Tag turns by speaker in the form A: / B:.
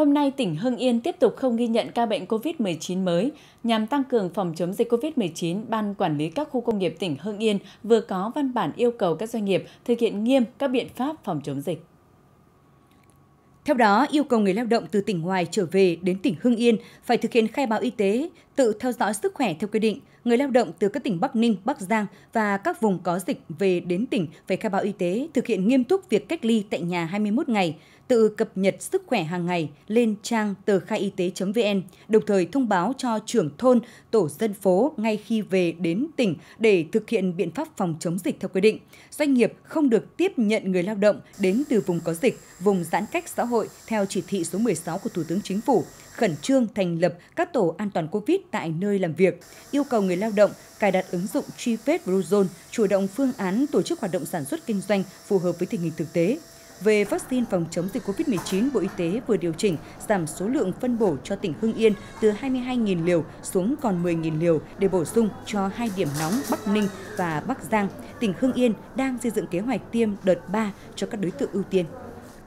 A: Hôm nay, tỉnh Hưng Yên tiếp tục không ghi nhận ca bệnh COVID-19 mới. Nhằm tăng cường phòng chống dịch COVID-19, Ban Quản lý các khu công nghiệp tỉnh Hưng Yên vừa có văn bản yêu cầu các doanh nghiệp thực hiện nghiêm các biện pháp phòng chống dịch.
B: Theo đó, yêu cầu người lao động từ tỉnh ngoài trở về đến tỉnh Hưng Yên phải thực hiện khai báo y tế, tự theo dõi sức khỏe theo quy định. Người lao động từ các tỉnh Bắc Ninh, Bắc Giang và các vùng có dịch về đến tỉnh phải khai báo y tế, thực hiện nghiêm túc việc cách ly tại nhà 21 ngày, tự cập nhật sức khỏe hàng ngày lên trang tờ khai y tế.vn, đồng thời thông báo cho trưởng thôn, tổ dân phố ngay khi về đến tỉnh để thực hiện biện pháp phòng chống dịch theo quy định. Doanh nghiệp không được tiếp nhận người lao động đến từ vùng có dịch, vùng giãn cách xã hội theo chỉ thị số 16 của Thủ tướng Chính phủ khẩn trương thành lập các tổ an toàn COVID tại nơi làm việc, yêu cầu người lao động cài đặt ứng dụng truy vết Bluezone, chủ động phương án tổ chức hoạt động sản xuất kinh doanh phù hợp với tình hình thực tế. Về vaccine phòng chống dịch COVID-19, Bộ Y tế vừa điều chỉnh giảm số lượng phân bổ cho tỉnh Hưng Yên từ 22.000 liều xuống còn 10.000 liều để bổ sung cho hai điểm nóng Bắc Ninh và Bắc Giang. Tỉnh Hưng Yên đang xây dựng kế hoạch tiêm đợt 3 cho các đối tượng ưu tiên.